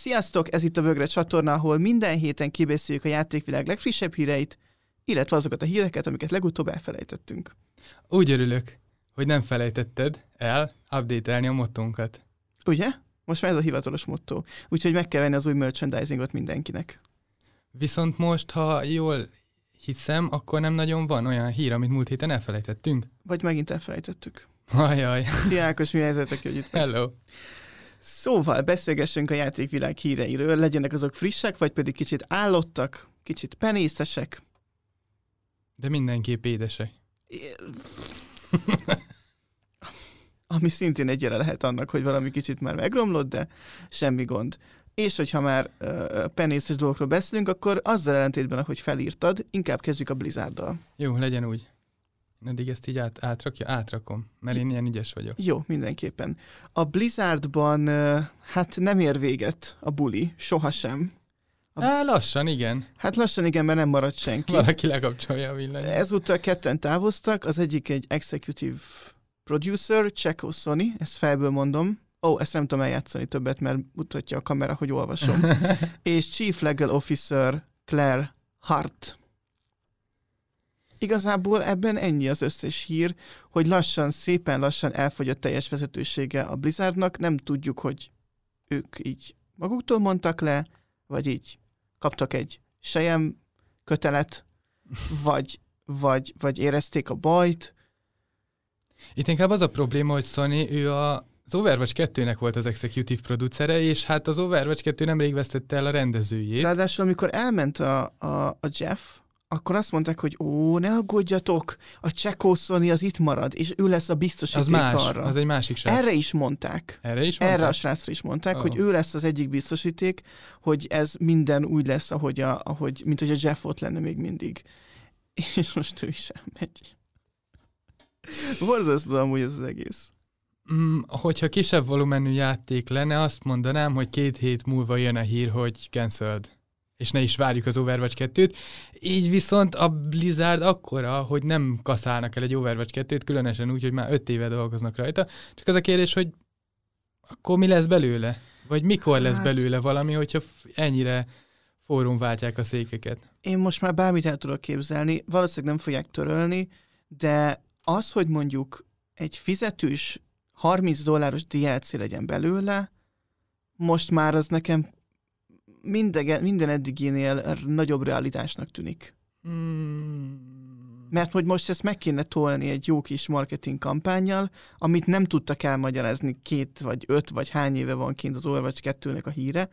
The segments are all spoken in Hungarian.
Sziasztok, ez itt a Vögre csatorna, ahol minden héten kibeszéljük a játékvilág legfrissebb híreit, illetve azokat a híreket, amiket legutóbb elfelejtettünk. Úgy örülök, hogy nem felejtetted el update a mottónkat. Ugye? Most már ez a hivatalos motto, úgyhogy meg kell venni az új merchandisingot mindenkinek. Viszont most, ha jól hiszem, akkor nem nagyon van olyan hír, amit múlt héten elfelejtettünk. Vagy megint elfelejtettük. Ajaj. Szia Ákos, mi helyzetek, hogy itt vagy? Hello. Szóval beszélgessünk a játékvilág híreiről, legyenek azok frissek, vagy pedig kicsit állottak, kicsit penészesek. De mindenképp édesek. É... Ami szintén egyre lehet annak, hogy valami kicsit már megromlott, de semmi gond. És hogyha már uh, penészes dolgokról beszélünk, akkor azzal ellentétben, ahogy felírtad, inkább kezdjük a blizárdal. Jó, legyen úgy. Eddig ezt így át, átrakja? Átrakom, mert én ilyen ügyes vagyok. Jó, mindenképpen. A Blizzardban hát nem ér véget a buli, sohasem. A... Á, lassan, igen. Hát lassan igen, mert nem maradt senki. Valaki lekapcsolja a villanyt. Ezúttal ketten távoztak, az egyik egy executive producer, Checo Sony, ezt felből mondom. Ó, oh, ezt nem tudom eljátszani többet, mert mutatja a kamera, hogy olvasom. És Chief Legal Officer Claire Hart. Igazából ebben ennyi az összes hír, hogy lassan, szépen lassan elfogy a teljes vezetősége a Blizzardnak, nem tudjuk, hogy ők így maguktól mondtak le, vagy így kaptak egy sejem kötelet, vagy, vagy, vagy érezték a bajt. Itt inkább az a probléma, hogy Sony, ő a, az Overwatch 2-nek volt az executive producere, és hát az Overwatch 2 nemrég vesztette el a rendezőjét. Ráadásul, amikor elment a, a, a Jeff, akkor azt mondták, hogy ó, ne aggódjatok, a Csekószoni az itt marad, és ő lesz a biztosíték az más, arra. Az egy másik srác. Erre is mondták. Erre is mondták? Erre a srácra is mondták, oh. hogy ő lesz az egyik biztosíték, hogy ez minden úgy lesz, ahogy, a, ahogy mint hogy a Jeff ott lenne még mindig. És most ő is elmegy. Borzasztó amúgy ez az egész. Mm, hogyha kisebb volumenű játék lenne, azt mondanám, hogy két hét múlva jön a hír, hogy cancelled és ne is várjuk az Overwatch 2-t. Így viszont a Blizzard akkora, hogy nem kaszálnak el egy Overwatch 2-t, különösen úgy, hogy már 5 éve dolgoznak rajta. Csak az a kérdés, hogy akkor mi lesz belőle? Vagy mikor lesz hát- belőle valami, hogyha ennyire fórum váltják a székeket? Én most már bármit el tudok képzelni, valószínűleg nem fogják törölni, de az, hogy mondjuk egy fizetős 30 dolláros DLC legyen belőle, most már az nekem minden, minden eddiginél nagyobb realitásnak tűnik. Mm. Mert hogy most ezt meg kéne tolni egy jó kis marketing kampányjal, amit nem tudtak elmagyarázni két vagy öt vagy hány éve van kint az Overwatch 2-nek a híre.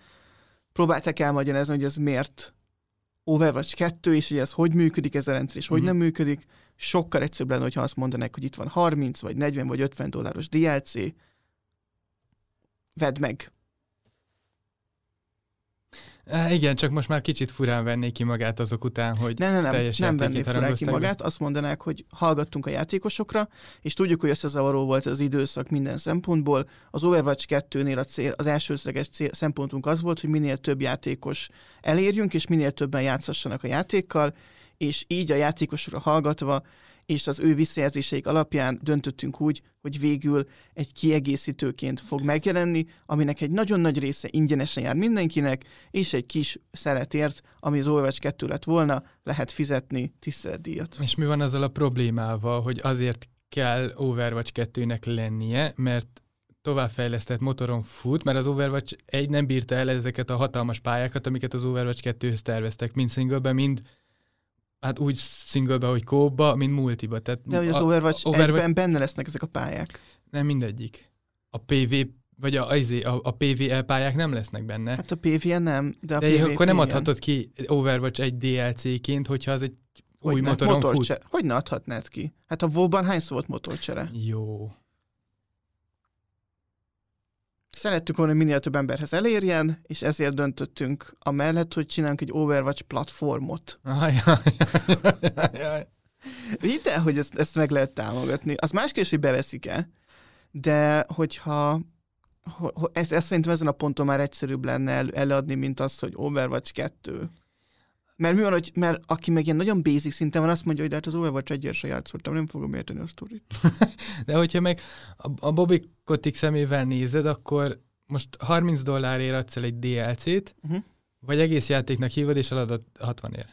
Próbálták elmagyarázni, hogy ez miért Overwatch 2, és hogy ez hogy működik ez a rendszer, és hogy mhm. nem működik. Sokkal egyszerűbb lenne, ha azt mondanák, hogy itt van 30 vagy 40 vagy 50 dolláros DLC, vedd meg. É, igen, csak most már kicsit furán vennék ki magát azok után, hogy ne, ne, nem, teljesen nem venné furán ki magát, azt mondanák, hogy hallgattunk a játékosokra, és tudjuk, hogy összezavaró volt az időszak minden szempontból. Az Overwatch 2-nél a cél, az elsőszleges cél, szempontunk az volt, hogy minél több játékos elérjünk, és minél többen játszassanak a játékkal, és így a játékosokra hallgatva és az ő visszajelzéseik alapján döntöttünk úgy, hogy végül egy kiegészítőként fog megjelenni, aminek egy nagyon nagy része ingyenesen jár mindenkinek, és egy kis szeretért, ami az Overwatch 2 lett volna, lehet fizetni tiszteletdíjat. És mi van ezzel a problémával, hogy azért kell Overwatch 2-nek lennie, mert továbbfejlesztett motoron fut, mert az Overwatch 1 nem bírta el ezeket a hatalmas pályákat, amiket az Overwatch 2-höz terveztek, mind singleben, mind Hát úgy singlebe, hogy kóba, mint multiba. Tehát De hogy az a, Overwatch, Overwatch... benne lesznek ezek a pályák. Nem mindegyik. A PV vagy a, izé- a, a PVL pályák nem lesznek benne. Hát a PVL nem, de a de PVL akkor nem adhatod ki Overwatch egy DLC-ként, hogyha az egy hogy új ne, motoron motorcsere. fut. Hogy ne adhatnád ki? Hát a WoW-ban szó volt motorcsere? Jó. Szerettük volna, hogy minél több emberhez elérjen, és ezért döntöttünk amellett, hogy csinálunk egy Overwatch platformot. Vidd hogy ezt, ezt meg lehet támogatni. Az más kérdés, hogy beveszik-e, de hogyha ho, ho, ezt, ezt szerintem ezen a ponton már egyszerűbb lenne el, eladni, mint az, hogy Overwatch 2. Mert mi van, hogy mert aki meg ilyen nagyon basic szinten van, azt mondja, hogy de hát az Overwatch egyért se játszottam, nem fogom érteni a sztorit. de hogyha meg a, a Bobby Kotick szemével nézed, akkor most 30 dollárért adsz el egy DLC-t, uh-huh. Mhm. vagy egész játéknak hívod, és eladod 60 ér.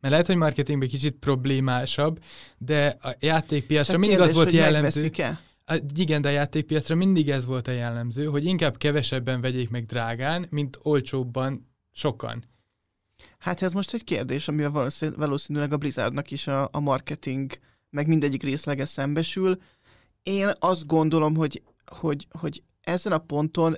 Mert lehet, hogy marketingben kicsit problémásabb, de a játékpiacra Csak mindig kérdés, az volt jellemző. A, igen, de a játékpiacra mindig ez volt a jellemző, hogy inkább kevesebben vegyék meg drágán, mint olcsóbban sokan. Hát ez most egy kérdés, amivel valószínűleg a Blizzardnak is a, a marketing, meg mindegyik részlege szembesül. Én azt gondolom, hogy, hogy, hogy ezen a ponton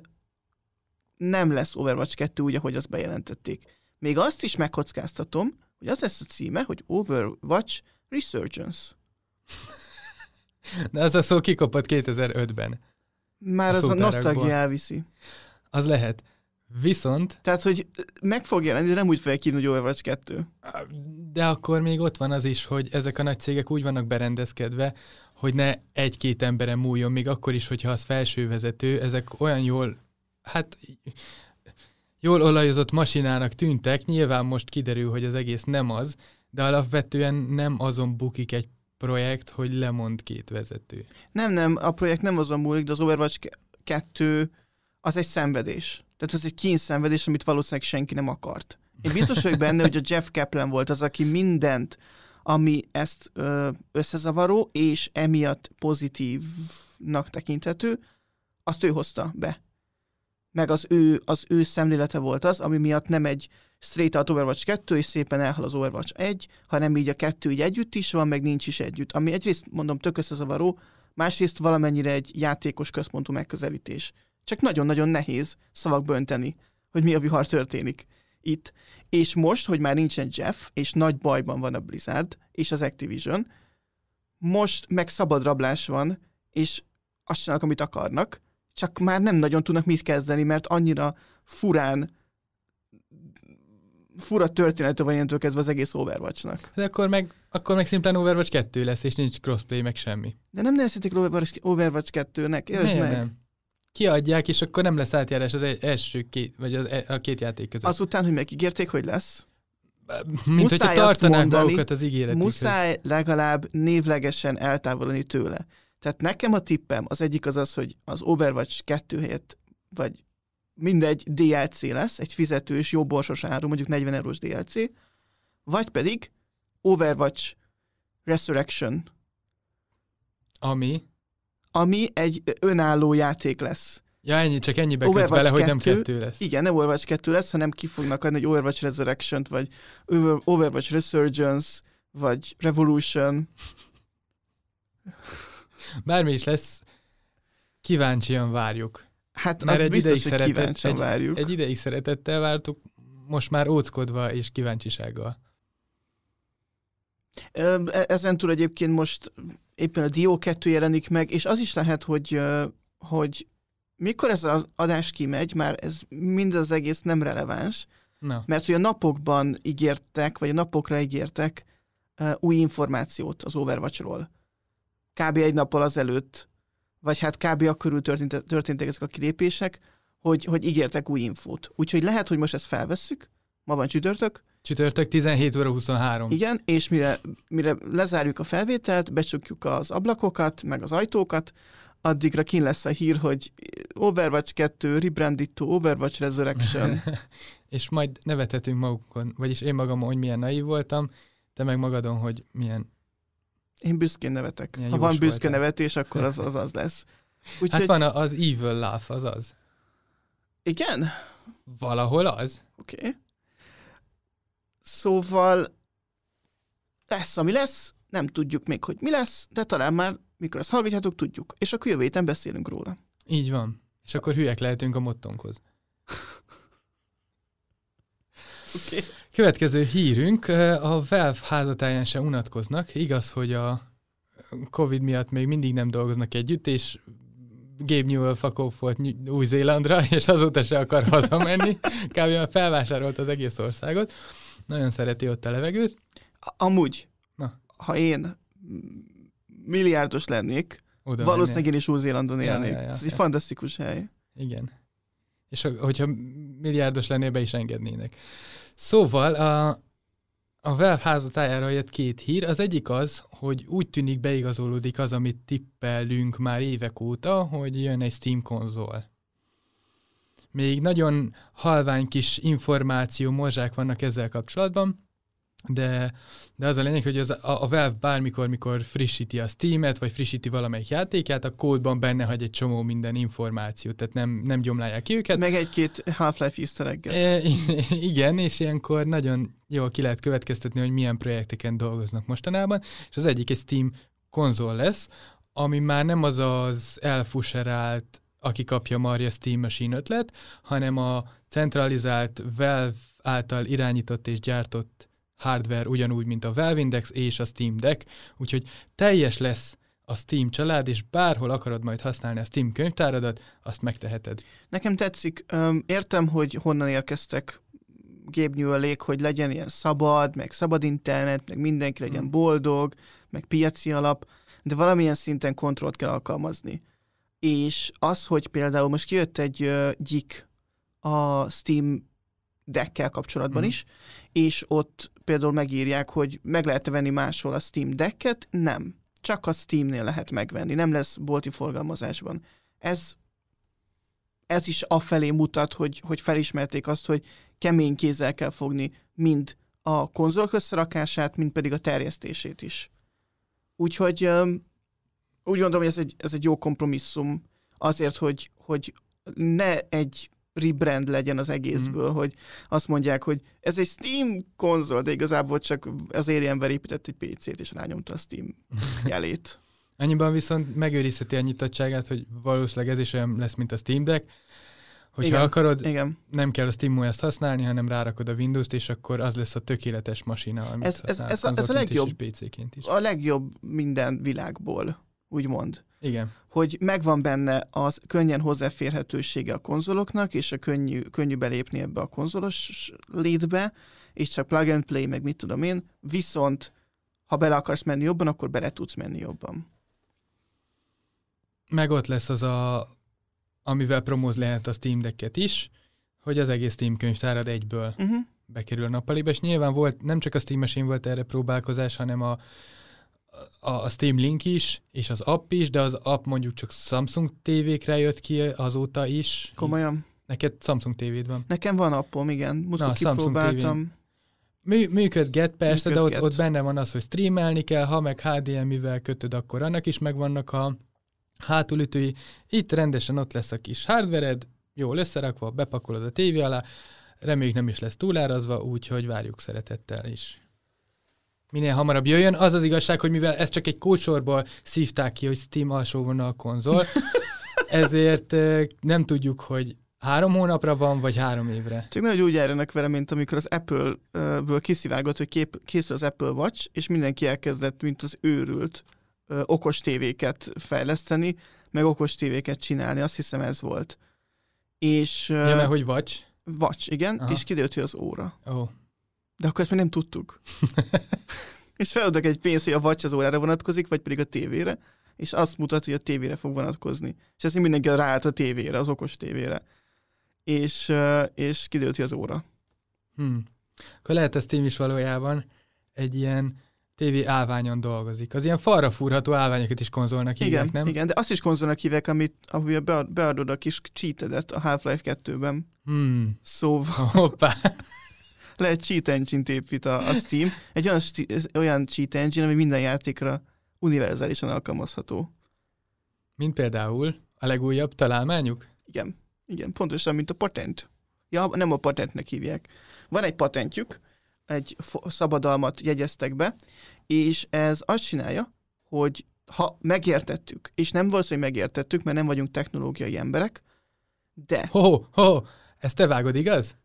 nem lesz Overwatch 2 úgy, ahogy azt bejelentették. Még azt is megkockáztatom, hogy az lesz a címe, hogy Overwatch Resurgence. De az a szó kikopott 2005-ben. Már a az a nosztalgia elviszi. Az lehet. Viszont... Tehát, hogy meg fog jelenni, de nem úgy fogják írni, hogy Overwatch 2. De akkor még ott van az is, hogy ezek a nagy cégek úgy vannak berendezkedve, hogy ne egy-két emberen múljon, még akkor is, hogyha az felső vezető, ezek olyan jól, hát jól olajozott masinának tűntek, nyilván most kiderül, hogy az egész nem az, de alapvetően nem azon bukik egy projekt, hogy lemond két vezető. Nem, nem, a projekt nem azon múlik, de az Overwatch 2 az egy szenvedés. Tehát az egy kínszenvedés, amit valószínűleg senki nem akart. Én biztos vagyok benne, hogy a Jeff Kaplan volt az, aki mindent, ami ezt összezavaró, és emiatt pozitívnak tekinthető, azt ő hozta be. Meg az ő, az ő szemlélete volt az, ami miatt nem egy straight out Overwatch 2, és szépen elhal az Overwatch 1, hanem így a kettő így együtt is van, meg nincs is együtt. Ami egyrészt, mondom, tök összezavaró, másrészt valamennyire egy játékos központú megközelítés csak nagyon-nagyon nehéz szavakba önteni, hogy mi a vihar történik itt. És most, hogy már nincsen Jeff, és nagy bajban van a Blizzard, és az Activision, most meg szabad rablás van, és azt csinálnak, amit akarnak, csak már nem nagyon tudnak mit kezdeni, mert annyira furán fura története van ilyentől kezdve az egész Overwatchnak. De akkor meg, akkor meg szimplán Overwatch 2 lesz, és nincs crossplay, meg semmi. De nem nevezhetik Overwatch 2-nek, értsd meg. Nem kiadják, és akkor nem lesz átjárás az e- első két, vagy az, e- a két játék között. Azután, hogy megígérték, hogy lesz? Mint muszáj hogyha tartanák mondani, magukat az ígéretükhöz. Muszáj legalább névlegesen eltávolodni tőle. Tehát nekem a tippem az egyik az az, hogy az Overwatch 2 helyett, vagy mindegy DLC lesz, egy fizetős, jó borsos áru, mondjuk 40 eurós DLC, vagy pedig Overwatch Resurrection. Ami? ami egy önálló játék lesz. Ja, ennyi, csak ennyibe kötsz bele, 2, hogy nem kettő lesz. Igen, nem Overwatch 2 lesz, hanem ki fognak adni egy Overwatch resurrection vagy Overwatch Resurgence, vagy Revolution. Bármi is lesz, kíváncsian várjuk. Hát Mert az egy biztos, ideig hogy kíváncsian egy, várjuk. Egy ideig szeretettel vártuk, most már óckodva és kíváncsisággal. E- ezen túl egyébként most éppen a Dió 2 jelenik meg, és az is lehet, hogy, hogy mikor ez az adás kimegy, már ez mind az egész nem releváns, Na. mert hogy a napokban ígértek, vagy a napokra ígértek új információt az Overwatchról. Kb. egy nappal azelőtt, vagy hát kb. a körül történt, történtek ezek a kilépések, hogy, hogy ígértek új infót. Úgyhogy lehet, hogy most ezt felvesszük, ma van csütörtök, Csütörtök 17 óra 23. Igen, és mire, mire lezárjuk a felvételt, becsukjuk az ablakokat, meg az ajtókat, addigra kin lesz a hír, hogy Overwatch 2, Rebrandito, Overwatch Resurrection. és majd nevethetünk magukon, vagyis én magam, hogy milyen naív voltam, te meg magadon, hogy milyen... Én büszkén nevetek. Milyen ha van büszke voltam. nevetés, akkor az az, az lesz. Úgy, hát hogy... van az Evil Laugh, az az. Igen? Valahol az. Oké. Okay. Szóval lesz, ami lesz, nem tudjuk még, hogy mi lesz, de talán már mikor ezt hallgatjátok, tudjuk. És akkor jövő héten beszélünk róla. Így van. És akkor hülyek lehetünk a mottonkhoz. okay. Következő hírünk, a Valve házatáján se unatkoznak. Igaz, hogy a Covid miatt még mindig nem dolgoznak együtt, és Gabe Newell fakóf volt Új-Zélandra, és azóta se akar hazamenni. Kb. felvásárolt az egész országot. Nagyon szereti ott a levegőt. Amúgy, Na. ha én milliárdos lennék, Oda valószínűleg én is Új-Zélandon élnék. Ja, ja, ja, Ez egy fantasztikus hely. Igen. És hogyha milliárdos lennél, be is engednének. Szóval a, a Valve házatájára jött két hír. Az egyik az, hogy úgy tűnik beigazolódik az, amit tippelünk már évek óta, hogy jön egy Steam konzol még nagyon halvány kis információ morzsák vannak ezzel kapcsolatban, de, de az a lényeg, hogy az, a, a Valve bármikor, mikor frissíti a Steam-et, vagy frissíti valamelyik játékát, a kódban benne hagy egy csomó minden információt, tehát nem, nem gyomlálják ki őket. Meg egy-két Half-Life easter e, Igen, és ilyenkor nagyon jól ki lehet következtetni, hogy milyen projekteken dolgoznak mostanában, és az egyik egy Steam konzol lesz, ami már nem az az elfuserált aki kapja Marja Steam Machine ötlet, hanem a centralizált Valve által irányított és gyártott hardware ugyanúgy, mint a Valve Index és a Steam Deck, úgyhogy teljes lesz a Steam család, és bárhol akarod majd használni a Steam könyvtáradat, azt megteheted. Nekem tetszik, értem, hogy honnan érkeztek gépnyűvelék, hogy legyen ilyen szabad, meg szabad internet, meg mindenki legyen hmm. boldog, meg piaci alap, de valamilyen szinten kontrollt kell alkalmazni és az, hogy például most kijött egy uh, gyik a Steam deckkel kapcsolatban mm. is, és ott például megírják, hogy meg lehet -e venni máshol a Steam decket, nem. Csak a Steamnél lehet megvenni, nem lesz bolti forgalmazásban. Ez ez is afelé mutat, hogy, hogy felismerték azt, hogy kemény kézzel kell fogni mind a konzolok összerakását, mind pedig a terjesztését is. Úgyhogy úgy gondolom, hogy ez egy, ez egy jó kompromisszum azért, hogy, hogy ne egy rebrand legyen az egészből, mm. hogy azt mondják, hogy ez egy Steam konzol, de igazából csak az Alienware épített egy PC-t, és rányomta a Steam jelét. Annyiban viszont megőrizheti a nyitottságát, hogy valószínűleg ez is olyan lesz, mint a Steam Deck, hogyha igen, akarod, igen. nem kell a steam ezt használni, hanem rárakod a Windows-t, és akkor az lesz a tökéletes masina, amit ez, ez, ez, a, ez a legjobb, és PC-ként is. A legjobb minden világból úgymond. Igen. Hogy megvan benne az könnyen hozzáférhetősége a konzoloknak, és a könnyű, könnyű belépni ebbe a konzolos létbe, és csak plug and play, meg mit tudom én, viszont ha bele akarsz menni jobban, akkor bele tudsz menni jobban. Meg ott lesz az a, amivel promóz lehet a Steam Deck-et is, hogy az egész Steam könyvtárad egyből uh-huh. bekerül a nappaliba, és nyilván volt, nem csak a Steam-esén volt erre próbálkozás, hanem a, a Steam Link is, és az app is, de az app mondjuk csak Samsung TV-kre jött ki azóta is. Komolyan? Neked Samsung tv TV-d van? Nekem van appom, igen. Most Na, kipróbáltam. Mű, működget, persze, működget. de ott, ott benne van az, hogy streamelni kell, ha meg HDMI-vel kötöd, akkor annak is megvannak a hátulütői. Itt rendesen ott lesz a kis hardvered, jól összerakva, bepakolod a tévé alá, reméljük nem is lesz túlárazva, úgyhogy várjuk szeretettel is minél hamarabb jöjjön. Az az igazság, hogy mivel ezt csak egy kócsorból szívták ki, hogy Steam alsó vonal konzol, ezért nem tudjuk, hogy Három hónapra van, vagy három évre? Csak nagyon úgy járjanak vele, mint amikor az Apple-ből kiszivárgott, hogy kép, készül az Apple Watch, és mindenki elkezdett, mint az őrült, okos tévéket fejleszteni, meg okos tévéket csinálni, azt hiszem ez volt. És... ja, mert hogy Watch? Watch, igen, Aha. és kiderült, hogy az óra. Oh. De akkor ezt még nem tudtuk. és feladok egy pénzt, hogy a vacs az órára vonatkozik, vagy pedig a tévére, és azt mutat, hogy a tévére fog vonatkozni. És ezt mindenki ráállt a tévére, az okos tévére. És, és kiderült, hogy az óra. Hmm. Akkor lehet ez Tim is valójában egy ilyen tévé állványon dolgozik. Az ilyen falra fúrható állványokat is konzolnak hívják, igen, nem? Igen, de azt is konzolnak hívják, amit, ahogy beadod a kis cheatedet a Half-Life 2-ben. Hmm. Szóval... Hoppá! lehet cheat engine-t épít a, a Steam. Egy olyan, olyan cheat engine, ami minden játékra univerzálisan alkalmazható. Mint például a legújabb találmányuk? Igen, igen, pontosan, mint a patent. Ja, nem a patentnek hívják. Van egy patentjük, egy szabadalmat jegyeztek be, és ez azt csinálja, hogy ha megértettük, és nem valószínű, hogy megértettük, mert nem vagyunk technológiai emberek, de... Ho, ho, ho, ezt te vágod, igaz?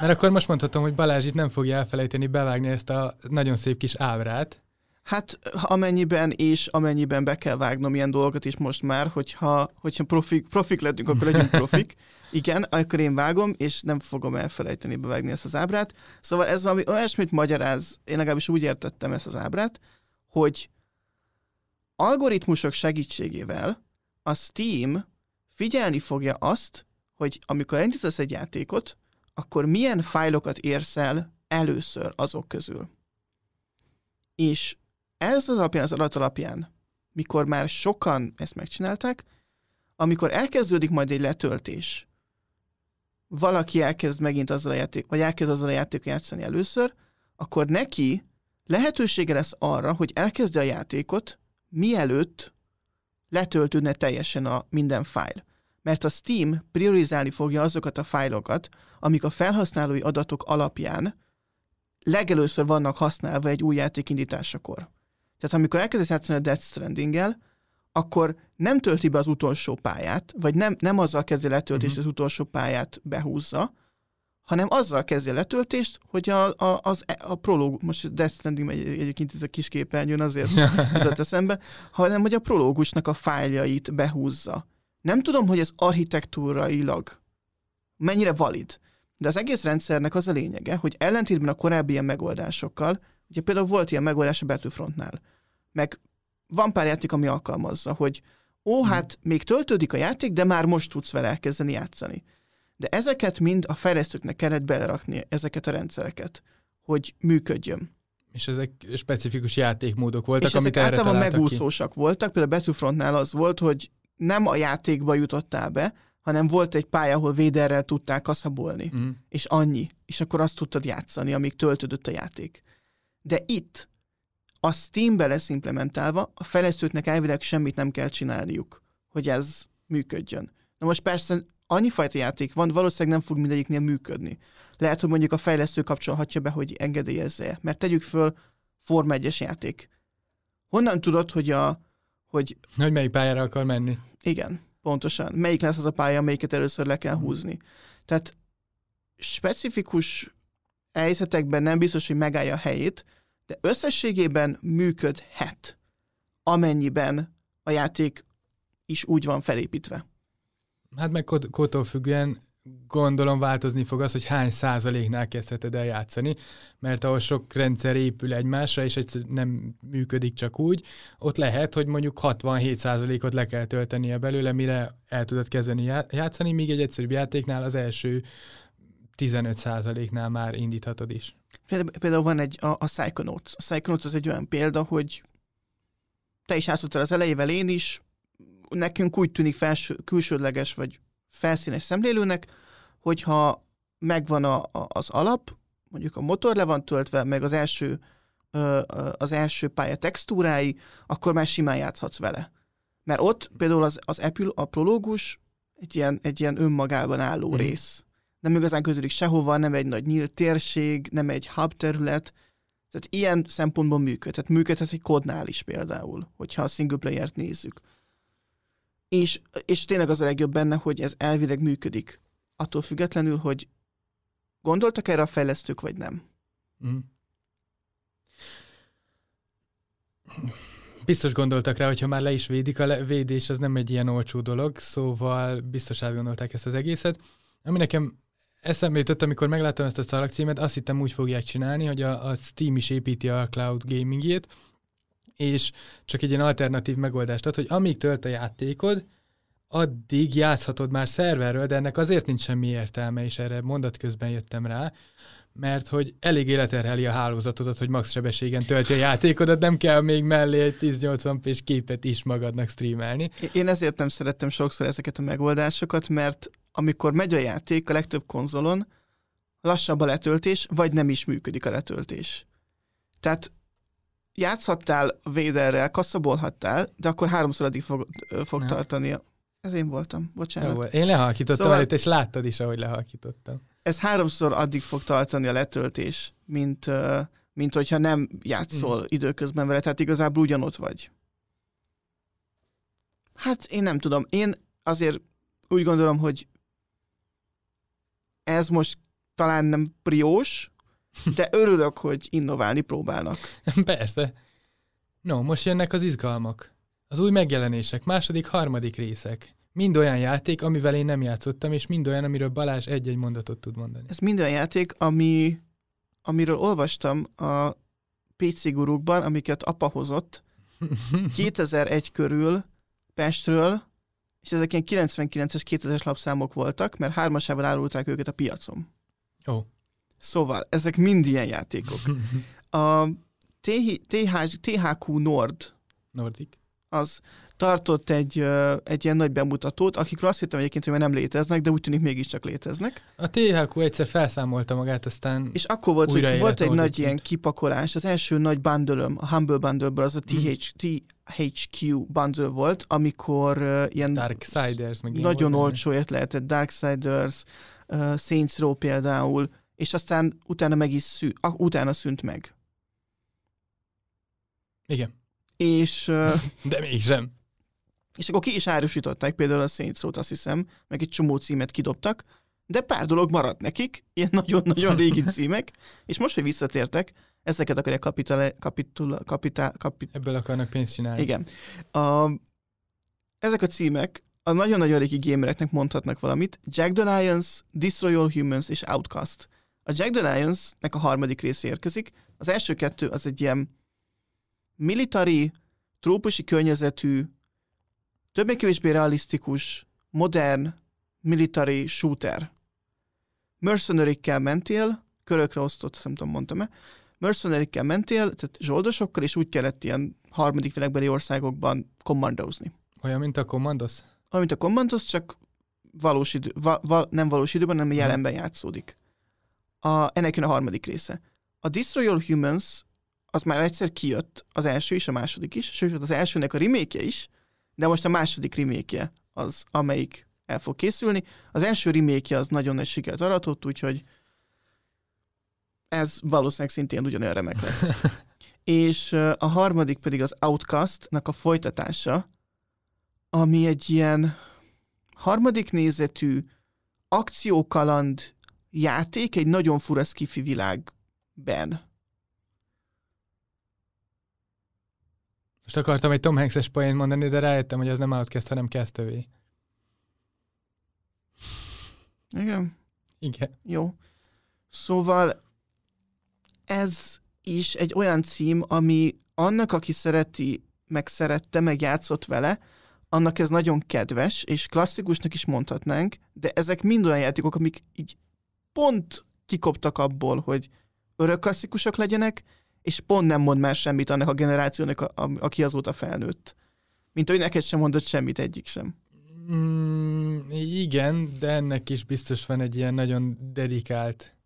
Mert akkor most mondhatom, hogy Balázs itt nem fogja elfelejteni bevágni ezt a nagyon szép kis ábrát. Hát amennyiben és amennyiben be kell vágnom ilyen dolgot is most már, hogyha, hogyha profik, profik lettünk, akkor legyünk profik. Igen, akkor én vágom, és nem fogom elfelejteni bevágni ezt az ábrát. Szóval ez valami olyasmit magyaráz, én legalábbis úgy értettem ezt az ábrát, hogy algoritmusok segítségével a Steam figyelni fogja azt, hogy amikor elindítasz egy játékot, akkor milyen fájlokat érsz el először azok közül? És ez az alapján, az adat alapján, mikor már sokan ezt megcsinálták, amikor elkezdődik majd egy letöltés, valaki elkezd megint azzal a játék, vagy elkezd azzal a játékot játszani először, akkor neki lehetősége lesz arra, hogy elkezdje a játékot, mielőtt letöltődne teljesen a minden fájl mert a Steam priorizálni fogja azokat a fájlokat, amik a felhasználói adatok alapján legelőször vannak használva egy új játék indításakor. Tehát amikor elkezdesz játszani a Death stranding akkor nem tölti be az utolsó pályát, vagy nem, nem azzal kezdi letöltést, uh-huh. az utolsó pályát behúzza, hanem azzal kezdi a letöltést, hogy a, a, az, e, a prológ, most Death Stranding egy, egyébként ez a kis képernyőn azért jutott eszembe, hanem hogy a prológusnak a fájljait behúzza. Nem tudom, hogy ez architektúrailag mennyire valid, de az egész rendszernek az a lényege, hogy ellentétben a korábbi ilyen megoldásokkal, ugye például volt ilyen megoldás a Battlefrontnál, meg van pár játék, ami alkalmazza, hogy ó, mhm. hát még töltődik a játék, de már most tudsz vele elkezdeni játszani. De ezeket mind a fejlesztőknek kellett belerakni, ezeket a rendszereket, hogy működjön. És ezek specifikus játékmódok voltak, és amit ezek erre általában megúszósak voltak, például Battlefrontnál az volt, hogy nem a játékba jutottál be, hanem volt egy pálya, ahol véderrel tudtál kaszabolni, mm. és annyi. És akkor azt tudtad játszani, amíg töltődött a játék. De itt a steam Steam-be lesz implementálva, a fejlesztőknek elvileg semmit nem kell csinálniuk, hogy ez működjön. Na most persze annyi fajta játék van, valószínűleg nem fog mindegyiknél működni. Lehet, hogy mondjuk a fejlesztő kapcsolhatja be, hogy engedélyezze. Mert tegyük föl, Forma 1-es játék. Honnan tudod, hogy a hogy... Hogy melyik pályára akar menni? Igen, pontosan. Melyik lesz az a pálya, melyiket először le kell mhm. húzni. Tehát specifikus helyzetekben nem biztos, hogy megállja a helyét, de összességében működhet, amennyiben a játék is úgy van felépítve. Hát meg kótól függően gondolom változni fog az, hogy hány százaléknál kezdheted el játszani, mert ahol sok rendszer épül egymásra, és egyszer nem működik csak úgy, ott lehet, hogy mondjuk 67 százalékot le kell töltenie belőle, mire el tudod kezdeni játszani, míg egy egyszerűbb játéknál az első 15 százaléknál már indíthatod is. Például van egy, a, a Psychonauts. A Psychonauts az egy olyan példa, hogy te is játszottál az elejével, én is, nekünk úgy tűnik felső, külsődleges, vagy felszínes szemlélőnek, hogyha megvan a, a, az alap, mondjuk a motor le van töltve, meg az első, ö, az első pálya textúrái, akkor már simán játszhatsz vele. Mert ott például az, az Apple, a prológus egy ilyen, egy ilyen önmagában álló mm. rész. Nem igazán kötődik sehova, nem egy nagy nyílt térség, nem egy hub terület. Tehát ilyen szempontból működhet. Működhet egy kódnál is például, hogyha a single player-t nézzük. És, és tényleg az a legjobb benne, hogy ez elvileg működik. Attól függetlenül, hogy gondoltak erre a fejlesztők, vagy nem. Mm. Biztos gondoltak rá, hogyha már le is védik, a le- védés az nem egy ilyen olcsó dolog, szóval biztos átgondolták ezt az egészet. Ami nekem eszembe jutott, amikor megláttam ezt a szalagcímet, azt hittem úgy fogják csinálni, hogy a, a Steam is építi a cloud gamingjét, és csak egy ilyen alternatív megoldást ad, hogy amíg tölt a játékod, addig játszhatod már szerverről, de ennek azért nincs semmi értelme, és erre mondat közben jöttem rá, mert hogy elég életerheli a hálózatodat, hogy max sebességen tölti a játékodat, nem kell még mellé egy 1080 p képet is magadnak streamelni. Én ezért nem szerettem sokszor ezeket a megoldásokat, mert amikor megy a játék a legtöbb konzolon, lassabb a letöltés, vagy nem is működik a letöltés. Tehát játszhattál Véderrel, kasszabolhattál, de akkor háromszor addig fog, fog tartania. Ez én voltam, bocsánat. Jó, én lehalkítottam szóval... előtt, és láttad is, ahogy lehalkítottam. Ez háromszor addig fog tartani a letöltés, mint, mint hogyha nem játszol mm. időközben vele, tehát igazából ugyanott vagy. Hát én nem tudom. Én azért úgy gondolom, hogy ez most talán nem priós, de örülök, hogy innoválni próbálnak. Persze. No, most jönnek az izgalmak. Az új megjelenések, második, harmadik részek. Mind olyan játék, amivel én nem játszottam, és mind olyan, amiről Balázs egy-egy mondatot tud mondani. Ez mind olyan játék, ami, amiről olvastam a PC gurukban, amiket apa hozott 2001 körül Pestről, és ezek ilyen 99-es, 2000-es lapszámok voltak, mert hármasával árulták őket a piacon. Ó. Oh. Szóval, ezek mind ilyen játékok. A TH, THQ Nord Nordic. az tartott egy, egy ilyen nagy bemutatót, akikről azt hittem egyébként, hogy már nem léteznek, de úgy tűnik mégiscsak léteznek. A THQ egyszer felszámolta magát, aztán És akkor volt, hogy volt egy nagy ilyen kipakolás, az első nagy bundle a Humble bundle az a mhm. TH, THQ bundle volt, amikor uh, ilyen Darksiders, meg nagyon olcsóért lehetett Darksiders, uh, Saints Row például, és aztán utána meg is szű, utána szűnt meg. Igen. És... De mégsem. És akkor ki is árusították például a Saints Row-t, azt hiszem, meg egy csomó címet kidobtak, de pár dolog maradt nekik, ilyen nagyon-nagyon régi címek, és most, hogy visszatértek, ezeket akarják kapitale, kapitula, kapitá, kapit... Ebből akarnak pénzt csinálni. Igen. A, ezek a címek a nagyon-nagyon régi gémereknek mondhatnak valamit. Jack the Lions, Destroy All Humans és Outcast. A Jack the Lions-nek a harmadik része érkezik. Az első kettő az egy ilyen militari, trópusi környezetű, többé-kevésbé realisztikus, modern, militari shooter. mercenary mentél, körökre osztott, nem tudom, mondtam-e, mercenary mentél, tehát zsoldosokkal, és úgy kellett ilyen harmadik világbeli országokban kommandózni. Olyan, mint a kommandos? Olyan, mint a kommandos, csak valós idő, va, va, nem valós időben, hanem mhm. jelenben játszódik. A, ennek jön a harmadik része. A Destroy All Humans az már egyszer kijött, az első és a második is, sőt az elsőnek a remake is, de most a második remake az, amelyik el fog készülni. Az első remake az nagyon nagy sikert aratott, úgyhogy ez valószínűleg szintén ugyanolyan remek lesz. és a harmadik pedig az Outcast-nak a folytatása, ami egy ilyen harmadik nézetű akciókaland játék egy nagyon fura skifi világben. Most akartam egy Tom Hanks-es poént mondani, de rájöttem, hogy az nem Outcast, hanem Castaway. Igen. Igen. Jó. Szóval ez is egy olyan cím, ami annak, aki szereti, meg szerette, meg játszott vele, annak ez nagyon kedves, és klasszikusnak is mondhatnánk, de ezek mind olyan játékok, amik így pont kikoptak abból, hogy örök klasszikusok legyenek, és pont nem mond már semmit annak a generációnak, a, a, aki azóta felnőtt. Mint hogy neked sem mondott semmit egyik sem. Mm, igen, de ennek is biztos van egy ilyen nagyon dedikált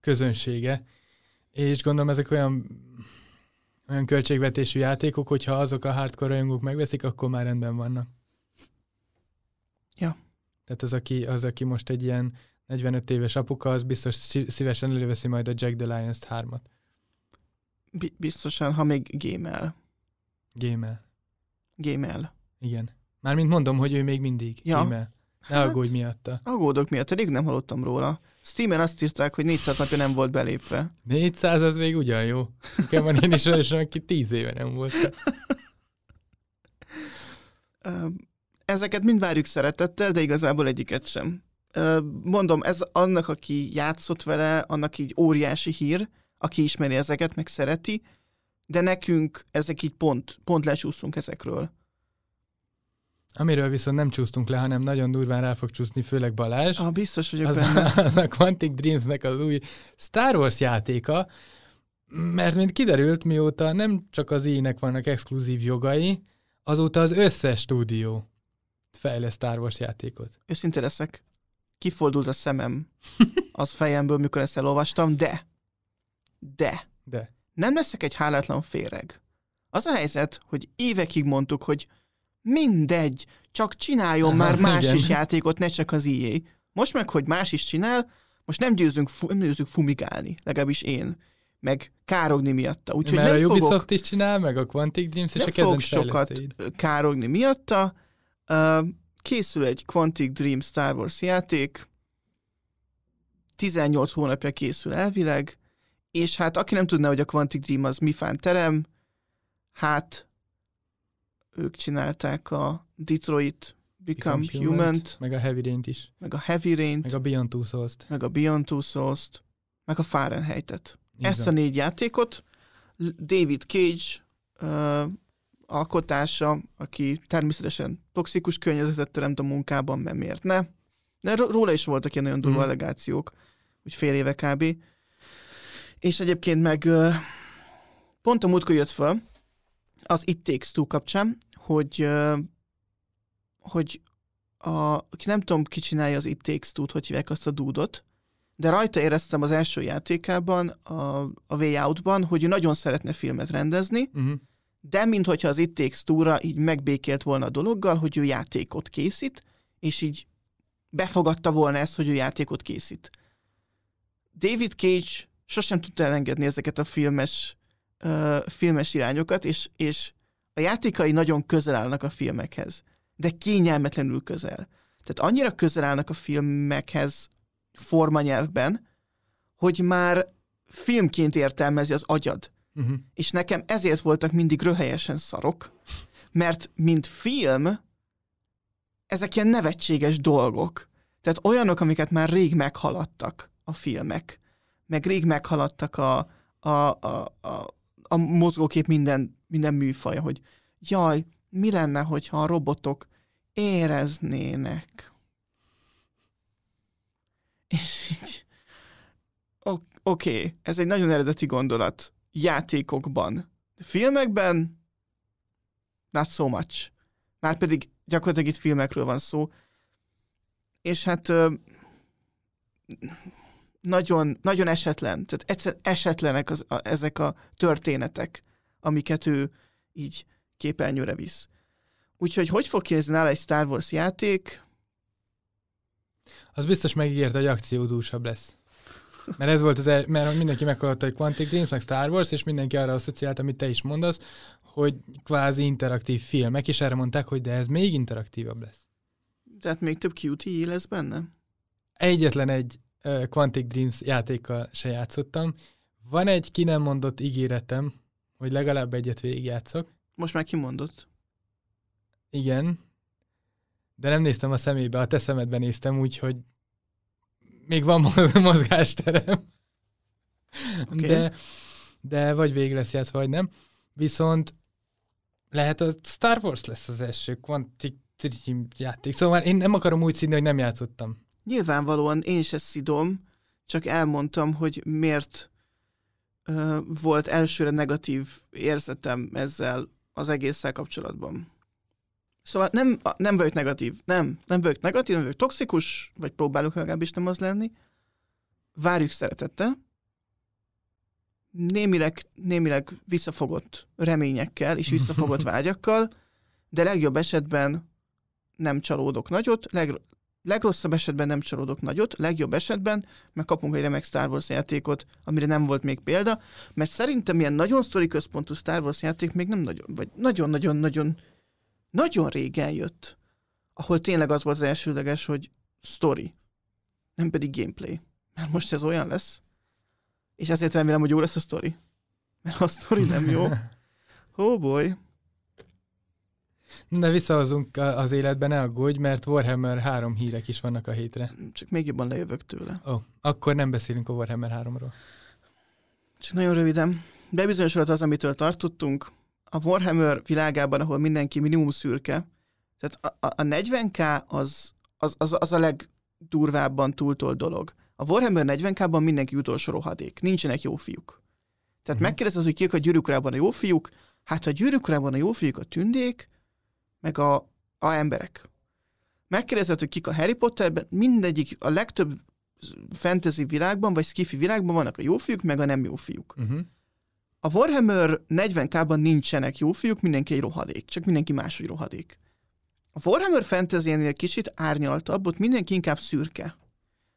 közönsége, és gondolom ezek olyan olyan költségvetésű játékok, hogyha azok a hardcore rajongók megveszik, akkor már rendben vannak. Ja. Tehát az aki, az, aki most egy ilyen 45 éves apuka, az biztos szívesen előveszi majd a Jack the lions 3-at. Biztosan, ha még gémel. Gémel. Gémel. Igen. Mármint mondom, hogy ő még mindig ja. gémel. Ne hát, aggódj miatta. Aggódok miatt, rég nem hallottam róla. Steamen azt írták, hogy 400 napja nem volt belépve. 400 az még ugyan jó. Igen, van én is olyan, aki 10 éve nem volt. Ezeket mind várjuk szeretettel, de igazából egyiket sem mondom, ez annak, aki játszott vele, annak így óriási hír, aki ismeri ezeket, meg szereti, de nekünk ezek így pont, pont lecsúszunk ezekről. Amiről viszont nem csúsztunk le, hanem nagyon durván rá fog csúszni, főleg Balázs. Ah, biztos vagyok az, benne. Az a Quantic Dreamsnek az új Star Wars játéka, mert mint kiderült, mióta nem csak az ének vannak exkluzív jogai, azóta az összes stúdió fejleszt Star Wars játékot. Őszinte leszek kifordult a szemem az fejemből, mikor ezt elolvastam, de, de, de. nem leszek egy hálátlan féreg. Az a helyzet, hogy évekig mondtuk, hogy mindegy, csak csináljon Aha, már más igen. is játékot, ne csak az IE. Most meg, hogy más is csinál, most nem győzünk, fu- nem győzünk fumigálni, legalábbis én, meg károgni miatta. Úgyhogy Mert nem a Ubisoft fogok, is csinál, meg a Quantic Dreams és nem a kedvenc sokat károgni miatta, uh, készül egy Quantic Dream Star Wars játék, 18 hónapja készül elvileg, és hát aki nem tudná, hogy a Quantic Dream az mi fán terem, hát ők csinálták a Detroit Become, Become human meg a Heavy rain is. Meg a Heavy rain meg a Beyond Two souls meg a Beyond Two souls meg a Fahrenheit-et. Ezt a négy játékot David Cage uh, alkotása, aki természetesen toxikus környezetet teremt a munkában, mert miért ne? De róla is voltak ilyen nagyon durva mm. allegációk, úgy fél éve kb. És egyébként meg pont a múltkor jött föl, az It Takes Two kapcsán, hogy, hogy a, nem tudom, ki csinálja az It Takes Two-t, hogy hívják azt a dúdot, de rajta éreztem az első játékában, a, a Way Out-ban, hogy ő nagyon szeretne filmet rendezni, uh-huh de minthogyha az It Takes így megbékélt volna a dologgal, hogy ő játékot készít, és így befogadta volna ezt, hogy ő játékot készít. David Cage sosem tudta elengedni ezeket a filmes, uh, filmes irányokat, és, és a játékai nagyon közel állnak a filmekhez, de kényelmetlenül közel. Tehát annyira közel állnak a filmekhez formanyelvben, hogy már filmként értelmezi az agyad Uh-huh. És nekem ezért voltak mindig röhelyesen szarok, mert mint film, ezek ilyen nevetséges dolgok. Tehát olyanok, amiket már rég meghaladtak a filmek, meg rég meghaladtak a, a, a, a, a mozgókép minden, minden műfaja, hogy jaj, mi lenne, hogyha a robotok éreznének? És így, oké, okay. ez egy nagyon eredeti gondolat, játékokban. Filmekben not so much. Márpedig gyakorlatilag itt filmekről van szó. És hát ö, nagyon, nagyon esetlen, tehát egyszerűen esetlenek az, a, ezek a történetek, amiket ő így képernyőre visz. Úgyhogy hogy fog kinézni nála egy Star Wars játék? Az biztos megígért, hogy akciódúsabb lesz. Mert ez volt az, el, mert mindenki meghallotta, hogy Quantic Dreams, meg Star Wars, és mindenki arra asszociált, amit te is mondasz, hogy kvázi interaktív filmek, és erre mondták, hogy de ez még interaktívabb lesz. Tehát még több QTE lesz benne? Egyetlen egy uh, Quantic Dreams játékkal se játszottam. Van egy ki nem mondott ígéretem, hogy legalább egyet végigjátszok. Most már kimondott. Igen, de nem néztem a szemébe, a te szemedben néztem, úgyhogy még van mozgásterem. Okay. De, de vagy végig lesz játszva, vagy nem. Viszont lehet a Star Wars lesz az első Quantic játék. Szóval én nem akarom úgy színni, hogy nem játszottam. Nyilvánvalóan én is ezt szidom, csak elmondtam, hogy miért volt elsőre negatív érzetem ezzel az egésszel kapcsolatban. Szóval nem, nem vagyok negatív, nem, nem vagyok negatív, nem vagyok toxikus, vagy próbálok legalábbis nem az lenni. Várjuk szeretettel, némileg, némileg visszafogott reményekkel és visszafogott vágyakkal, de legjobb esetben nem csalódok nagyot, leg, legrosszabb esetben nem csalódok nagyot, legjobb esetben megkapunk egy remek Star Wars játékot, amire nem volt még példa, mert szerintem ilyen nagyon sztori központú Star Wars játék még nem nagyon, vagy nagyon-nagyon-nagyon nagyon régen jött, ahol tényleg az volt az elsőleges, hogy story, nem pedig gameplay. Mert most ez olyan lesz, és ezért remélem, hogy jó lesz a story. Mert a story nem jó, oh boy. De visszahozunk az életben, ne aggódj, mert Warhammer 3 hírek is vannak a hétre. Csak még jobban lejövök tőle. Ó, oh, akkor nem beszélünk a Warhammer 3-ról. Csak nagyon röviden. Bebizonyosodott az, amitől tartottunk a Warhammer világában, ahol mindenki minimum szürke, tehát a, a 40k az, az, az, az a legdurvábban túltól dolog. A Warhammer 40k-ban mindenki utolsó rohadék, nincsenek jó fiúk. Tehát uh-huh. megkérdezed, hogy kik a gyűrűkorában a jó fiúk, hát a gyűrűkorában a jó fiúk a tündék, meg a, a emberek. Megkérdezed, hogy kik a Harry Potterben, mindegyik, a legtöbb fantasy világban, vagy skifi világban vannak a jó fiúk, meg a nem jó fiúk. Uh-huh. A Warhammer 40k-ban nincsenek jó fiúk, mindenki egy rohadék, csak mindenki máshogy rohadék. A Warhammer fantasy kicsit árnyaltabb, ott mindenki inkább szürke.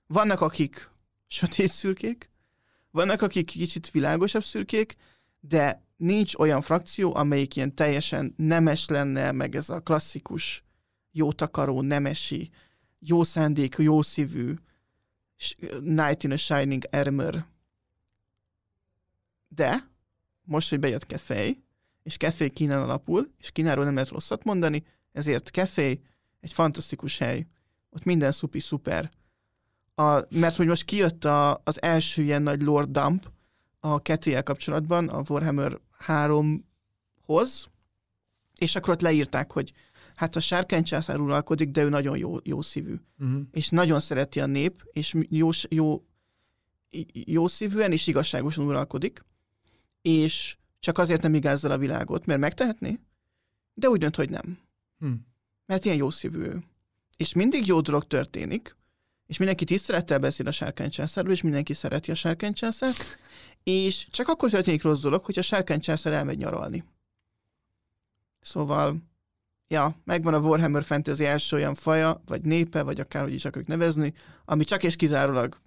Vannak, akik sötét szürkék, vannak, akik kicsit világosabb szürkék, de nincs olyan frakció, amelyik ilyen teljesen nemes lenne, meg ez a klasszikus jótakaró, nemesi, jó szándék, jó szívű Night in a Shining Armor. De most, hogy bejött Keszély, és Keszély Kínán alapul, és Kínáról nem lehet rosszat mondani, ezért Keszély egy fantasztikus hely. Ott minden szupi szuper. A, mert hogy most kijött a, az első ilyen nagy lord dump a ketty kapcsolatban, a Warhammer 3-hoz, és akkor ott leírták, hogy hát a sárkánycsászár uralkodik, de ő nagyon jó, jó szívű. Uh-huh. És nagyon szereti a nép, és jó, jó, jó szívűen és igazságosan uralkodik és csak azért nem igázzal a világot, mert megtehetné, de úgy dönt, hogy nem. Hm. Mert ilyen jó szívű ő. És mindig jó dolog történik, és mindenki tisztelettel beszél a sárkánycsászáról, és mindenki szereti a sárkánycsászát, és csak akkor történik rossz dolog, hogy a sárkánycsászár elmegy nyaralni. Szóval, ja, megvan a Warhammer Fantasy első olyan faja, vagy népe, vagy akárhogy is akarjuk nevezni, ami csak és kizárólag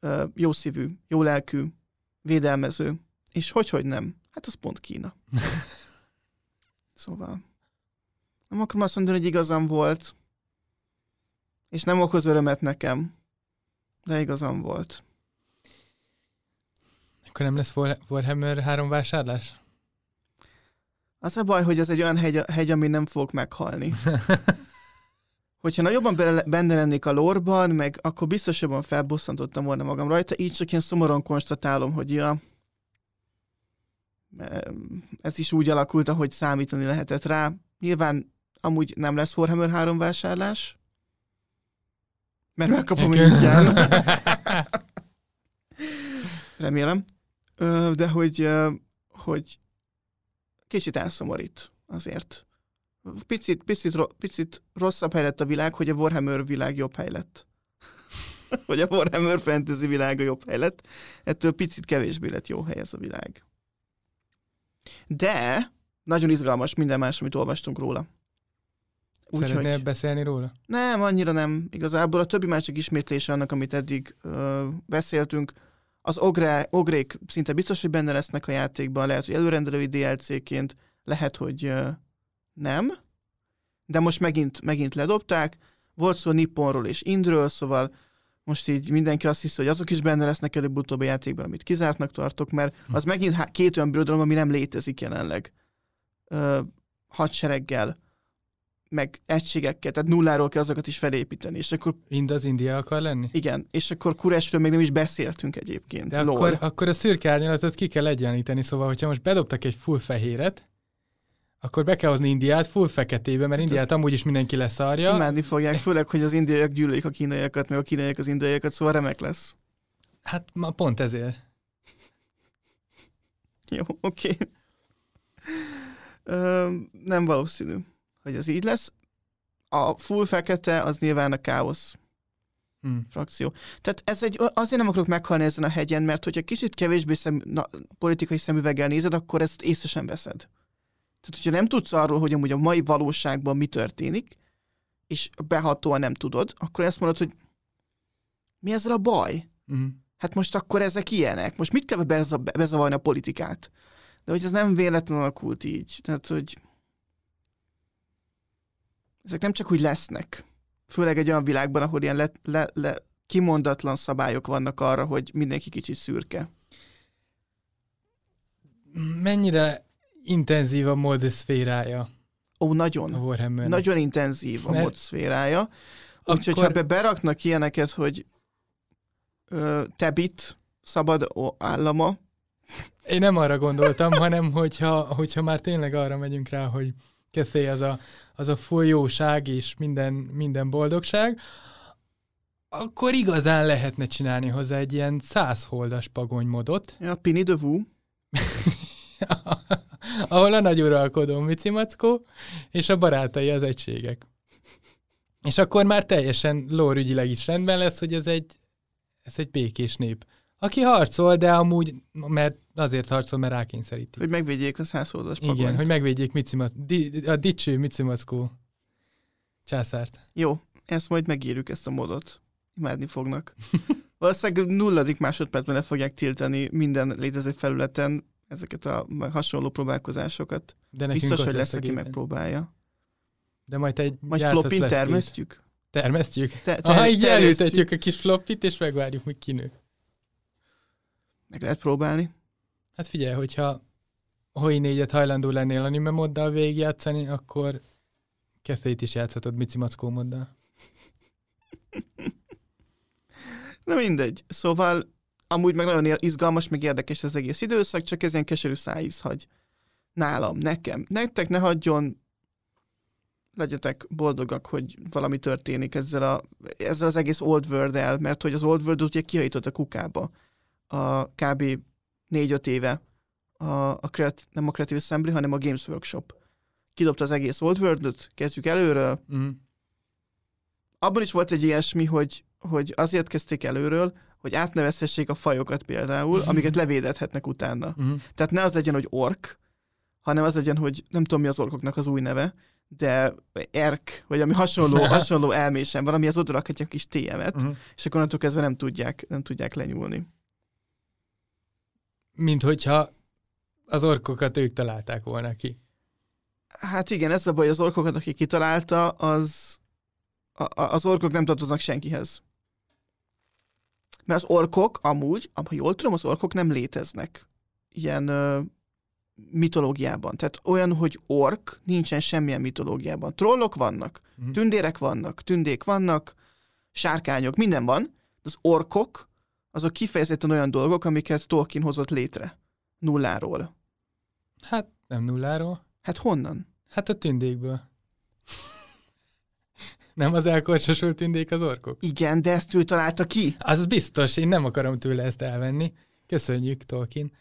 ö, jószívű, lelkű, védelmező, és hogy, hogy nem? Hát az pont Kína. szóval nem akarom azt mondani, hogy igazam volt, és nem okoz örömet nekem, de igazam volt. Akkor nem lesz Warhammer 3 vásárlás? Az a baj, hogy ez egy olyan hegy, hegy ami nem fog meghalni. Hogyha nagyobban bele, benne lennék a lorban, meg akkor biztosabban felbosszantottam volna magam rajta, így csak én szomorúan konstatálom, hogy ja, ez is úgy alakult, ahogy számítani lehetett rá. Nyilván amúgy nem lesz Warhammer 3 vásárlás, mert megkapom ingyen. Remélem. De hogy, hogy kicsit elszomorít azért. Picit, picit, picit rosszabb hely lett a világ, hogy a Warhammer világ jobb hely lett. hogy a Warhammer fantasy a jobb hely lett. Ettől picit kevésbé lett jó hely ez a világ. De nagyon izgalmas minden más, amit olvastunk róla. Úgy, Szeretnél hogy... beszélni róla? Nem, annyira nem. Igazából a többi másik ismétlése annak, amit eddig ö, beszéltünk. Az ogre, ogrék szinte biztos, hogy benne lesznek a játékban, lehet, hogy előrendelői DLC-ként, lehet, hogy ö, nem. De most megint, megint ledobták. Volt szó Nipponról és Indről, szóval most így mindenki azt hiszi, hogy azok is benne lesznek előbb-utóbb a játékban, amit kizártnak tartok, mert hm. az megint két olyan birodalom, ami nem létezik jelenleg. Ö, hadsereggel, meg egységekkel, tehát nulláról kell azokat is felépíteni. És akkor... Mind az India akar lenni? Igen, és akkor Kuresről még nem is beszéltünk egyébként. De akkor, akkor a szürke árnyalatot ki kell egyenlíteni, szóval hogyha most bedobtak egy full fehéret, akkor be kell hozni Indiát full feketébe, mert hát Indiát amúgy is mindenki leszárja. Imádni fogják, főleg, hogy az indiaiak gyűlölik a kínaiakat, meg a kínaiak az indiaiakat, szóval remek lesz. Hát ma pont ezért. Jó, oké. Okay. nem valószínű, hogy ez így lesz. A full fekete az nyilván a káosz hmm. frakció. Tehát ez egy, azért nem akarok meghalni ezen a hegyen, mert hogyha kicsit kevésbé szem, na, politikai szemüveggel nézed, akkor ezt észre sem veszed. Tehát, hogyha nem tudsz arról, hogy amúgy a mai valóságban mi történik, és behatóan nem tudod, akkor azt mondod, hogy mi ezzel a baj? Uh-huh. Hát most akkor ezek ilyenek. Most mit kell bezavarni a politikát? De hogy ez nem véletlenül alakult így. Tehát, hogy ezek nem csak úgy lesznek. Főleg egy olyan világban, ahol ilyen le, le, le, kimondatlan szabályok vannak arra, hogy mindenki kicsi szürke. Mennyire intenzív a mod szférája. Ó, nagyon. A Nagyon intenzív a Mert... mod szférája. Úgyhogy akkor... ha be beraknak ilyeneket, hogy ö, Tebit szabad állama. Én nem arra gondoltam, hanem hogyha, hogyha már tényleg arra megyünk rá, hogy keszély az a, az a folyóság és minden, minden boldogság, akkor igazán lehetne csinálni hozzá egy ilyen százholdas pagony modot. Ja, Pini de ahol a nagy uralkodó Mici Mackó, és a barátai az egységek. És akkor már teljesen lórügyileg is rendben lesz, hogy ez egy, ez egy békés nép. Aki harcol, de amúgy, mert azért harcol, mert rákényszeríti. Hogy megvédjék a százszódas pagonyt. Igen, hogy megvédjék Micimac, di, a dicső Micimackó császárt. Jó, ezt majd megírjuk ezt a modot. Imádni fognak. Valószínűleg nulladik másodpercben le fogják tiltani minden létező felületen ezeket a hasonló próbálkozásokat. De nekünk Biztos, hogy lesz, aki megpróbálja. De majd egy Majd flopin termesztjük? Két. Termesztjük? Te, ter- Aha, így előtetjük a kis flopit, és megvárjuk, hogy kinő. Meg lehet próbálni. Hát figyelj, hogyha hoi négyet hajlandó lennél moddal végigjátszani, akkor keszélyt is játszhatod Mici Mackó moddal. Na mindegy. Szóval amúgy meg nagyon izgalmas, meg érdekes az egész időszak, csak ez ilyen keserű szájíz hagy nálam, nekem. Nektek ne hagyjon, legyetek boldogak, hogy valami történik ezzel, a, ezzel az egész Old World-el, mert hogy az Old World ugye kihajított a kukába a kb. 4-5 éve a, a kreat, nem a Creative Assembly, hanem a Games Workshop. Kidobta az egész Old world kezdjük előről. Mm. Abban is volt egy ilyesmi, hogy, hogy azért kezdték előről, hogy átnevezhessék a fajokat például, mhm. amiket levédethetnek utána. Uh-huh. Tehát ne az legyen, hogy ork, hanem az legyen, hogy nem tudom mi az orkoknak az új neve, de erk, vagy ami hasonló, hasonló elmésem van, az oda rakhatja kis TM-et, uh-huh. Mhm. és akkor onnantól kezdve nem tudják, nem tudják lenyúlni. Mint hogyha az orkokat ők találták volna ki. Hát igen, ez a baj, az orkokat, aki kitalálta, az a, az orkok nem tartoznak senkihez. Mert az orkok amúgy, ha jól tudom, az orkok nem léteznek ilyen ö, mitológiában. Tehát olyan, hogy ork nincsen semmilyen mitológiában. Trollok vannak, mhm. tündérek vannak, tündék vannak, sárkányok, minden van, de az orkok azok kifejezetten olyan dolgok, amiket Tolkien hozott létre. Nulláról. Hát nem nulláról. Hát honnan? Hát a tündékből. Nem az elkorcsosult tündék az orkok? Igen, de ezt ő találta ki. Az biztos, én nem akarom tőle ezt elvenni. Köszönjük, Tolkien.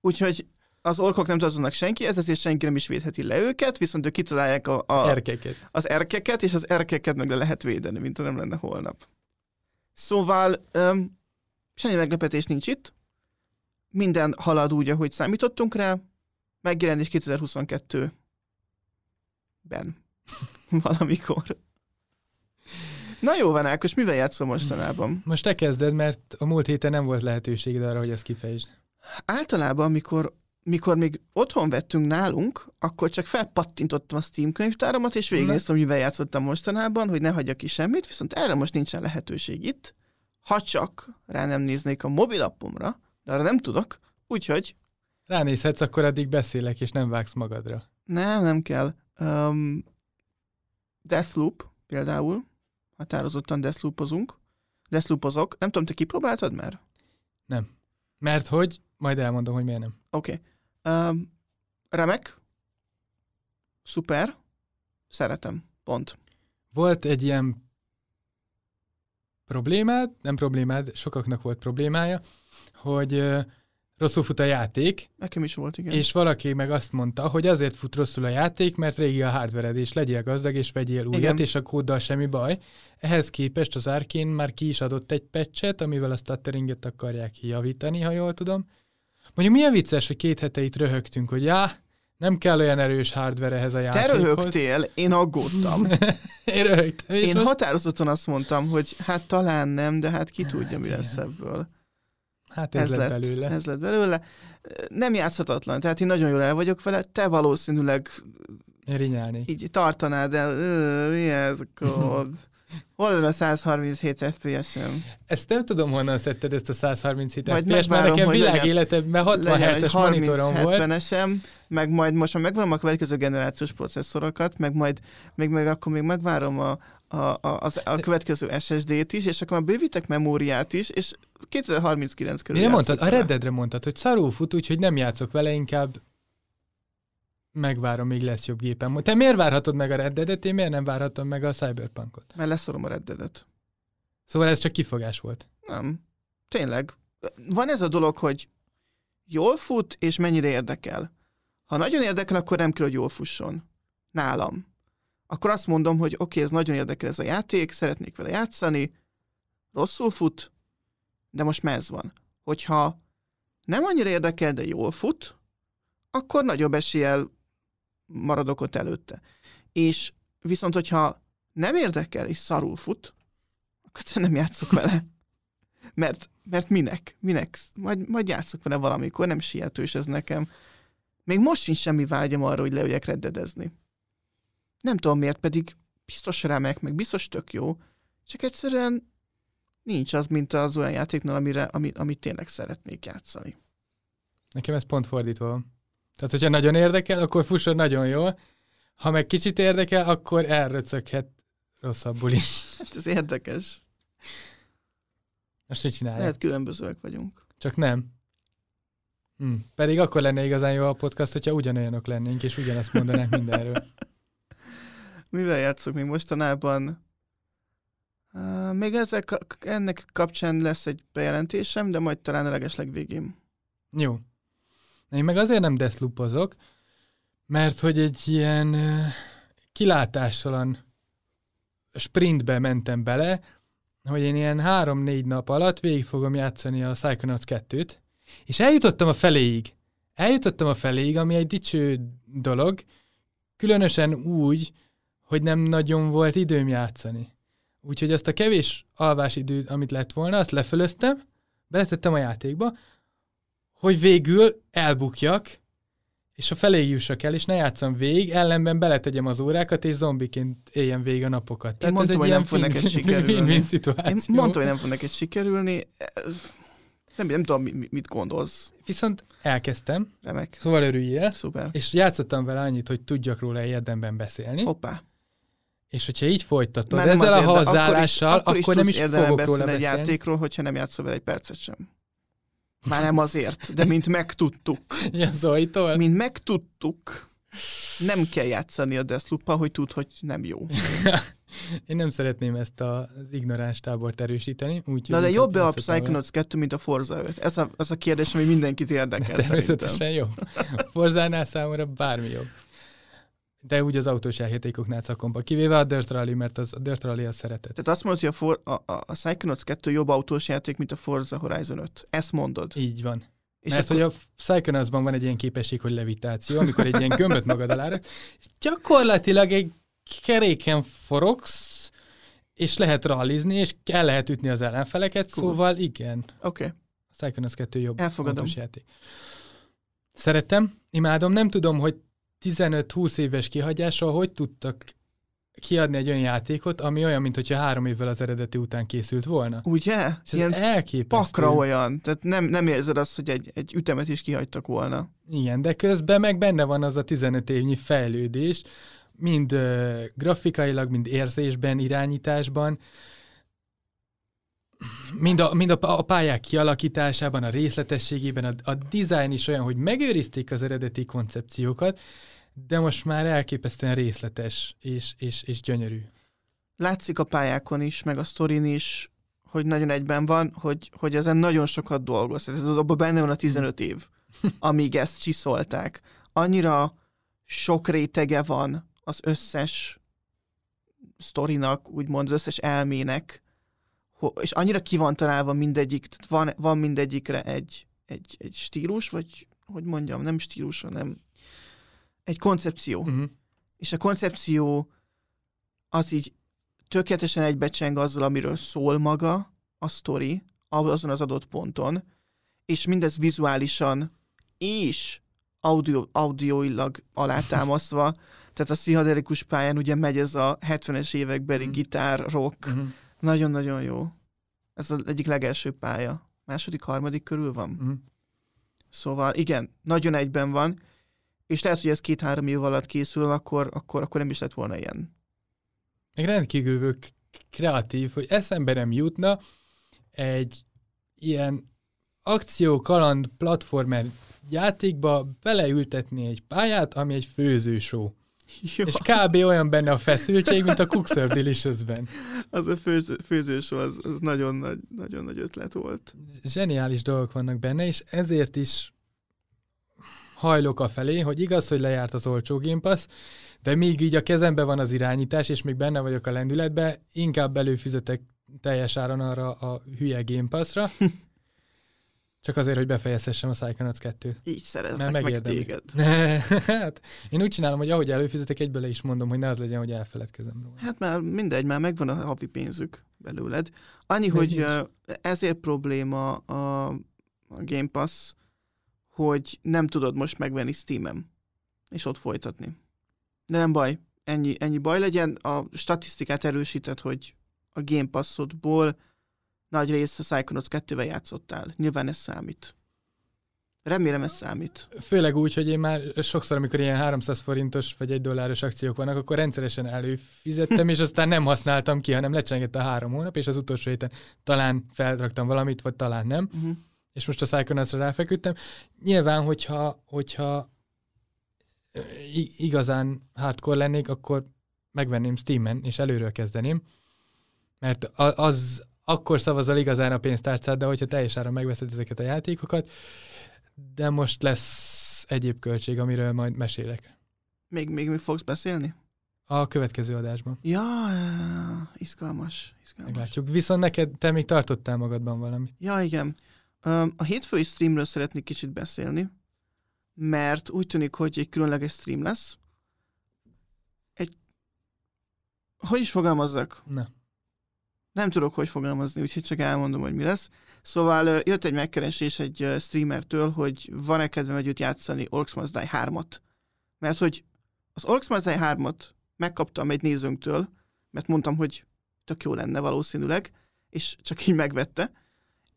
Úgyhogy az orkok nem tartoznak senki, ez azért senki nem is védheti le őket, viszont ők kitalálják a, a, erkeket. az erkeket, és az erkeket meg le lehet védeni, mint ha nem lenne holnap. Szóval öm, semmi meglepetés nincs itt. Minden halad úgy, ahogy számítottunk rá. Megjelenés 2022 ben. Valamikor. Na jó van, Ákos, mivel játszom mostanában? Most te kezded, mert a múlt héten nem volt lehetőséged arra, hogy ezt kifejtsd. Általában, amikor mikor még otthon vettünk nálunk, akkor csak felpattintottam a Steam könyvtáramat, és végignéztem, mivel játszottam mostanában, hogy ne hagyjak ki semmit, viszont erre most nincsen lehetőség itt, ha csak rá nem néznék a mobilappomra, de arra nem tudok, úgyhogy... Ránézhetsz, akkor addig beszélek, és nem vágsz magadra. Nem, nem kell. Um, Deathloop például, határozottan Deathloopozunk. Deathloopozok. Nem tudom, te kipróbáltad már? Nem. Mert hogy? Majd elmondom, hogy miért nem. Oké. Okay. Um, remek. Szuper. Szeretem. Pont. Volt egy ilyen problémád, nem problémád, sokaknak volt problémája, hogy rosszul fut a játék. Nekem is volt, igen. És valaki meg azt mondta, hogy azért fut rosszul a játék, mert régi a hardvered, és legyél gazdag, és vegyél újat, igen. és a kóddal semmi baj. Ehhez képest az Arkén már ki is adott egy patchet, amivel a stutteringet akarják javítani, ha jól tudom. Mondjuk milyen vicces, hogy két hete itt röhögtünk, hogy já, nem kell olyan erős hardware ehhez a játékhoz. Te röhögtél, én aggódtam. én röhögtem. Én most... határozottan azt mondtam, hogy hát talán nem, de hát ki tudja, hát mi lesz ebből. Hát ez, ez lett, lett belőle. Ez lett belőle. Nem játszhatatlan, tehát én nagyon jól el vagyok vele, te valószínűleg... Rinyálni. Így tartanád el, mi ez kód? Hol van a 137 FPS-em? Ezt nem tudom, honnan szedted ezt a 137 majd FPS-t, mert nekem mert 60 Hz-es monitorom volt. 70-esem, meg majd most, ha megvárom a következő generációs processzorokat, meg majd még, meg akkor még megvárom a, a, a, a, a következő SSD-t is, és akkor már bővítek memóriát is, és 2039 körül Mire mondtad? Vele. A reddedre mondtad, hogy szarul fut, úgyhogy nem játszok vele, inkább megvárom, még lesz jobb gépem. Te miért várhatod meg a reddedet, én miért nem várhatom meg a Cyberpunkot? Mert leszorom a reddedet. Szóval ez csak kifogás volt. Nem. Tényleg. Van ez a dolog, hogy jól fut, és mennyire érdekel. Ha nagyon érdekel, akkor nem kell, hogy jól fusson. Nálam. Akkor azt mondom, hogy oké, okay, ez nagyon érdekel ez a játék, szeretnék vele játszani, rosszul fut, de most már ez van. Hogyha nem annyira érdekel, de jól fut, akkor nagyobb eséllyel maradok ott előtte. És viszont, hogyha nem érdekel és szarul fut, akkor nem játszok vele. Mert, mert minek? Minek? Majd, majd játszok vele valamikor, nem sietős ez nekem. Még most sincs semmi vágyam arra, hogy leüljek reddedezni. Nem tudom miért, pedig biztos remek, meg biztos tök jó, csak egyszerűen nincs az, mint az olyan játéknál, amire, amit, amit tényleg szeretnék játszani. Nekem ez pont fordítva van. Tehát, hogyha nagyon érdekel, akkor fussod nagyon jól, ha meg kicsit érdekel, akkor elröcöghet rosszabbul is. Hát ez érdekes. Most mit csinálják? Lehet különbözőek vagyunk. Csak nem. Hm. Pedig akkor lenne igazán jó a podcast, hogyha ugyanolyanok lennénk, és ugyanazt mondanánk mindenről. Mivel játszok mi mostanában? még ezek ennek kapcsán lesz egy bejelentésem, de majd talán a legesleg végén. Jó. Én meg azért nem deszlupozok, mert hogy egy ilyen uh, sprintbe mentem bele, hogy én ilyen három-négy nap alatt végig fogom játszani a Psychonauts 2-t, és eljutottam a feléig. Eljutottam a feléig, ami egy dicső dolog, különösen úgy, hogy nem nagyon volt időm játszani. Úgyhogy azt a kevés alvás időt, amit lett volna, azt lefölöztem, beletettem a játékba, hogy végül elbukjak, és a felé jussak el, és ne játszam végig, ellenben beletegyem az órákat, és zombiként éljen végig a napokat. Tehát mondtam, ez egy hogy nem fog neked sikerülni. szituáció. Én mondtam, hogy nem fog neked sikerülni. Nem, nem tudom, mit gondolsz. Viszont elkezdtem. Remek. Szóval örüljél. Szuper. És játszottam vele annyit, hogy tudjak róla érdemben beszélni. Hoppá. És hogyha így folytatod nem ezzel a hozzáállással, akkor, akkor, akkor nem is fogok róla egy játékról, hogyha nem játszol vele egy percet sem. Már nem azért, de mint megtudtuk. ja, Zajtól? Mint megtudtuk, nem kell játszani a deathloop hogy tud, hogy nem jó. Én nem szeretném ezt az ignoráns tábort erősíteni. Úgy, Na de jobb-e a Psychonauts 2, mint a Forza 5? Ez a, az a kérdés, ami mindenkit érdekel Természetesen szerintem. jó. Forzánál számomra bármi jobb de úgy az autós játékoknál szakomba, kivéve a Dirt Rally, mert az, a Dirt Rally az szeretett. Tehát azt mondod, hogy a, For, a, a, a Psychonauts 2 jobb autós játék, mint a Forza Horizon 5. Ezt mondod? Így van. És Mert akkor... hogy a Psychonautsban van egy ilyen képesség, hogy levitáció, amikor egy ilyen gömböt magad alá, és gyakorlatilag egy keréken forogsz, és lehet rallizni, és kell lehet ütni az ellenfeleket, cool. szóval igen. Oké. Okay. A Psychonauts 2 jobb Elfogadom. játék. Szeretem, imádom, nem tudom, hogy 15-20 éves kihagyással hogy tudtak kiadni egy olyan játékot, ami olyan, mint hogyha három évvel az eredeti után készült volna. Ugye? És Ilyen elképesztő. pakra olyan, tehát nem, nem érzed azt, hogy egy, egy ütemet is kihagytak volna. Igen, de közben meg benne van az a 15 évnyi fejlődés, mind ö, grafikailag, mind érzésben, irányításban, mind a, mind a, a pályák kialakításában, a részletességében, a, a design is olyan, hogy megőrizték az eredeti koncepciókat, de most már elképesztően részletes és, és, és gyönyörű. Látszik a pályákon is, meg a sztorin is, hogy nagyon egyben van, hogy, hogy ezen nagyon sokat dolgoz. Tehát abban benne van a 15 év, amíg ezt csiszolták. Annyira sok rétege van az összes sztorinak, úgymond az összes elmének, és annyira ki van találva mindegyik, tehát van, van mindegyikre egy, egy, egy stílus, vagy hogy mondjam, nem stílus, hanem egy koncepció. Uh-huh. És a koncepció az így tökéletesen egybecseng azzal, amiről szól maga a sztori azon az adott ponton, és mindez vizuálisan és audio, audioilag alátámasztva, tehát a szihaderikus pályán ugye megy ez a 70-es évekbeli mm. gitár, rock, mm. nagyon-nagyon jó. Ez az egyik legelső pálya. Második, harmadik körül van. Mm. Szóval igen, nagyon egyben van, és lehet, hogy ez két-három év alatt készül, akkor, akkor, akkor nem is lett volna ilyen. Egy rendkívül kreatív, hogy eszembe nem jutna egy ilyen akció, kaland, platformer játékba beleültetni egy pályát, ami egy főzősó. Jó. És kb. olyan benne a feszültség, mint a Cookser Delicious-ben. Az a főz, főzősó, az, az nagyon, nagy, nagyon nagy ötlet volt. Zseniális dolgok vannak benne, és ezért is hajlok a felé, hogy igaz, hogy lejárt az olcsó Game Pass, de még így a kezembe van az irányítás, és még benne vagyok a lendületbe, inkább előfizetek teljes áron arra a hülye Game Pass-ra, Csak azért, hogy befejezhessem a Psychonauts 2-t. Így szereznek meg téged. Ne, hát, én úgy csinálom, hogy ahogy előfizetek, egyből le is mondom, hogy ne az legyen, hogy elfeledkezem róla. Hát már mindegy, már megvan a havi pénzük belőled. Annyi, Még hogy nincs. ezért probléma a Game Pass, hogy nem tudod most megvenni Steam-en, és ott folytatni. De nem baj, ennyi, ennyi baj legyen. A statisztikát erősített, hogy a Game Passodból nagy részt a Psychonauts 2-vel játszottál. Nyilván ez számít. Remélem ez számít. Főleg úgy, hogy én már sokszor, amikor ilyen 300 forintos vagy egy dolláros akciók vannak, akkor rendszeresen előfizettem, és aztán nem használtam ki, hanem lecsengett a három hónap, és az utolsó héten talán felraktam valamit, vagy talán nem. Uh-huh és most a Psychonautsra ráfeküdtem. Nyilván, hogyha, hogyha igazán hardcore lennék, akkor megvenném Steam-en, és előről kezdeném, mert az akkor szavazol igazán a pénztárcát, de hogyha teljes áron megveszed ezeket a játékokat, de most lesz egyéb költség, amiről majd mesélek. Még, még mi fogsz beszélni? A következő adásban. Ja, izgalmas, izgalmas. Meglátjuk. Viszont neked, te még tartottál magadban valamit. Ja, igen. A hétfői streamről szeretnék kicsit beszélni, mert úgy tűnik, hogy egy különleges stream lesz. Egy... Hogy is fogalmazzak? Ne. Nem tudok, hogy fogalmazni, úgyhogy csak elmondom, hogy mi lesz. Szóval jött egy megkeresés egy streamertől, hogy van-e kedvem együtt játszani Orcs Must Die 3-at. Mert hogy az Orcs Must Die 3-at megkaptam egy nézőnktől, mert mondtam, hogy tök jó lenne valószínűleg, és csak így megvette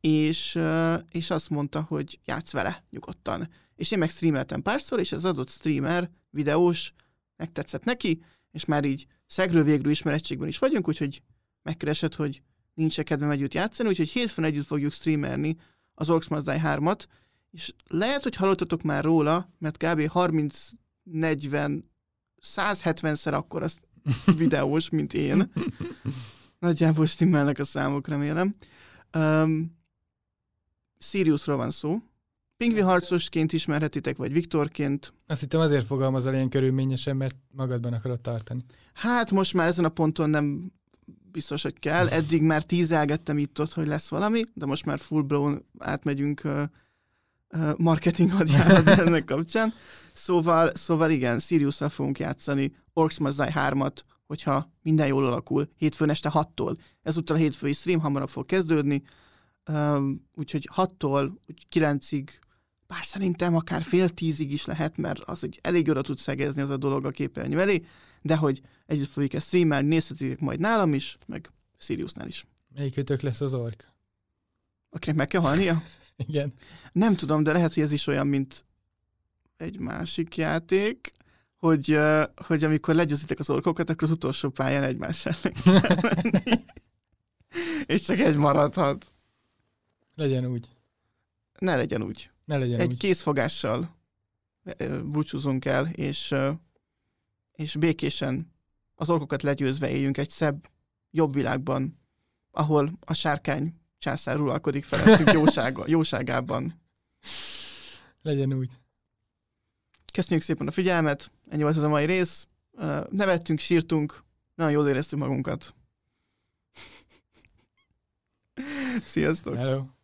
és, és azt mondta, hogy játsz vele nyugodtan. És én meg streameltem párszor, és az adott streamer, videós, megtetszett neki, és már így szegről végről ismerettségben is vagyunk, úgyhogy megkeresett, hogy nincs-e kedvem együtt játszani, úgyhogy hétfőn együtt fogjuk streamelni az Orcs Must Die 3-at, és lehet, hogy hallottatok már róla, mert kb. 30, 40, 170-szer akkor az videós, mint én. Nagyjából stimmelnek a számok, remélem. Um, Siriusról van szó. Pingvi harcosként ismerhetitek, vagy Viktorként. Azt hittem azért fogalmazol ilyen körülményesen, mert magadban akarod tartani. Hát most már ezen a ponton nem biztos, hogy kell. Eddig már tízelgettem itt-ott, hogy lesz valami, de most már full blown átmegyünk marketing hadjáratba ennek kapcsán. Szóval, szóval igen, sirius fogunk játszani Orcs Mazzai 3-at, hogyha minden jól alakul, hétfőn este 6-tól. Ezúttal a hétfői stream hamarabb fog kezdődni, úgyhogy 6-tól 9-ig, bár szerintem akár fél tízig is lehet, mert az egy elég oda tud szegezni az a dolog a képernyő elé, de hogy együtt fogjuk ezt streamelni, nézhetitek majd nálam is, meg Siriusnál is. ütök lesz az ork? Akinek meg kell halnia? Igen. Nem tudom, de lehet, hogy ez is olyan, mint egy másik játék, hogy, hogy amikor legyőzitek az orkokat, akkor az utolsó pályán egymás ellen és csak egy maradhat. Legyen úgy. Ne legyen úgy. Ne legyen Egy úgy. készfogással búcsúzunk el, és, és békésen az orkokat legyőzve éljünk egy szebb, jobb világban, ahol a sárkány császár uralkodik felettünk jósága, jóságában. Legyen úgy. Köszönjük szépen a figyelmet, ennyi volt az a mai rész. Nevettünk, sírtunk, nagyon jól éreztük magunkat. Sziasztok! Hello.